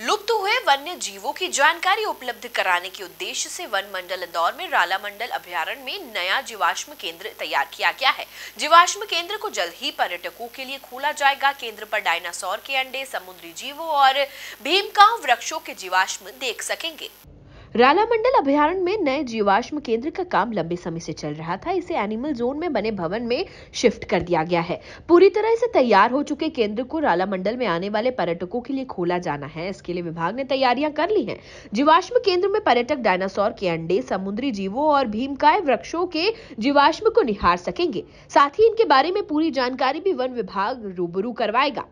लुप्त हुए वन्य जीवों की जानकारी उपलब्ध कराने के उद्देश्य से वन मंडल इंदौर में राला मंडल अभ्यारण में नया जीवाश्म केंद्र तैयार किया गया है जीवाश्म केंद्र को जल्द ही पर्यटकों के लिए खोला जाएगा केंद्र पर डायनासोर के अंडे समुद्री जीवों और भीमकाव वृक्षों के जीवाश्म देख सकेंगे राला मंडल अभ्यारण्य में नए जीवाश्म केंद्र का काम लंबे समय से चल रहा था इसे एनिमल जोन में बने भवन में शिफ्ट कर दिया गया है पूरी तरह से तैयार हो चुके केंद्र को राला मंडल में आने वाले पर्यटकों के लिए खोला जाना है इसके लिए विभाग ने तैयारियां कर ली है जीवाश्म केंद्र में पर्यटक डायनासोर के अंडे समुद्री जीवों और भीमकाय वृक्षों के जीवाश्म को निहार सकेंगे साथ ही इनके बारे में पूरी जानकारी भी वन विभाग रूबरू करवाएगा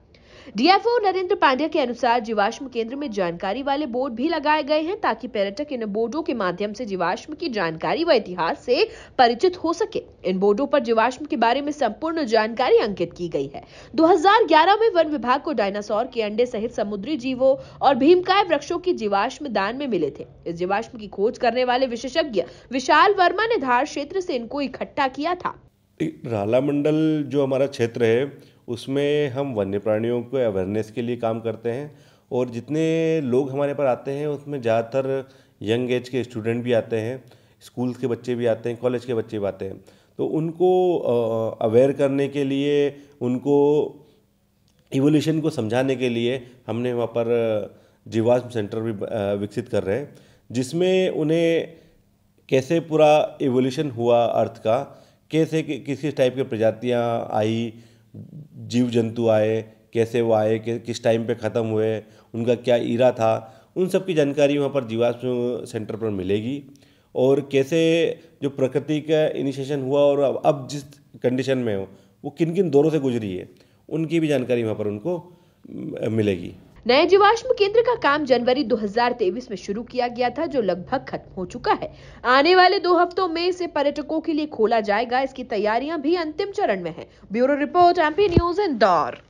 डीएफओ नरेंद्र पांड्या के अनुसार जीवाश्म केंद्र में जानकारी वाले बोर्ड भी लगाए गए हैं ताकि पर्यटक इन बोर्डों के माध्यम से जीवाश्म की जानकारी व इतिहास से परिचित हो सके इन बोर्डों पर जीवाश्म के बारे में संपूर्ण जानकारी अंकित की गई है 2011 में वन विभाग को डायनासोर के अंडे सहित समुद्री जीवों और भीमकाय वृक्षों की जीवाश्म दान में मिले थे इस जीवाश्म की खोज करने वाले विशेषज्ञ विशाल वर्मा ने धार क्षेत्र से इनको इकट्ठा किया था राला मंडल जो हमारा क्षेत्र है उसमें हम वन्य प्राणियों को अवेयरनेस के लिए काम करते हैं और जितने लोग हमारे पर आते हैं उसमें ज़्यादातर यंग एज के स्टूडेंट भी आते हैं स्कूल्स के बच्चे भी आते हैं कॉलेज के बच्चे भी आते हैं तो उनको अवेयर करने के लिए उनको इवोल्यूशन को समझाने के लिए हमने वहाँ पर जीवाश्म सेंटर भी विकसित कर रहे हैं जिसमें उन्हें कैसे पूरा इवोल्यूशन हुआ अर्थ का कैसे किस किस टाइप की प्रजातियाँ आई जीव जंतु आए कैसे वो आए कि, किस टाइम पे ख़त्म हुए उनका क्या इरा था उन सब की जानकारी वहाँ पर जीवाश्म सेंटर पर मिलेगी और कैसे जो प्रकृति का इनिशिएशन हुआ और अब अब जिस कंडीशन में हो वो किन किन दौरों से गुजरी है उनकी भी जानकारी वहाँ पर उनको मिलेगी नए जीवाश्म केंद्र का काम जनवरी 2023 में शुरू किया गया था जो लगभग खत्म हो चुका है आने वाले दो हफ्तों में इसे पर्यटकों के लिए खोला जाएगा इसकी तैयारियां भी अंतिम चरण में है bureau report MP news Indore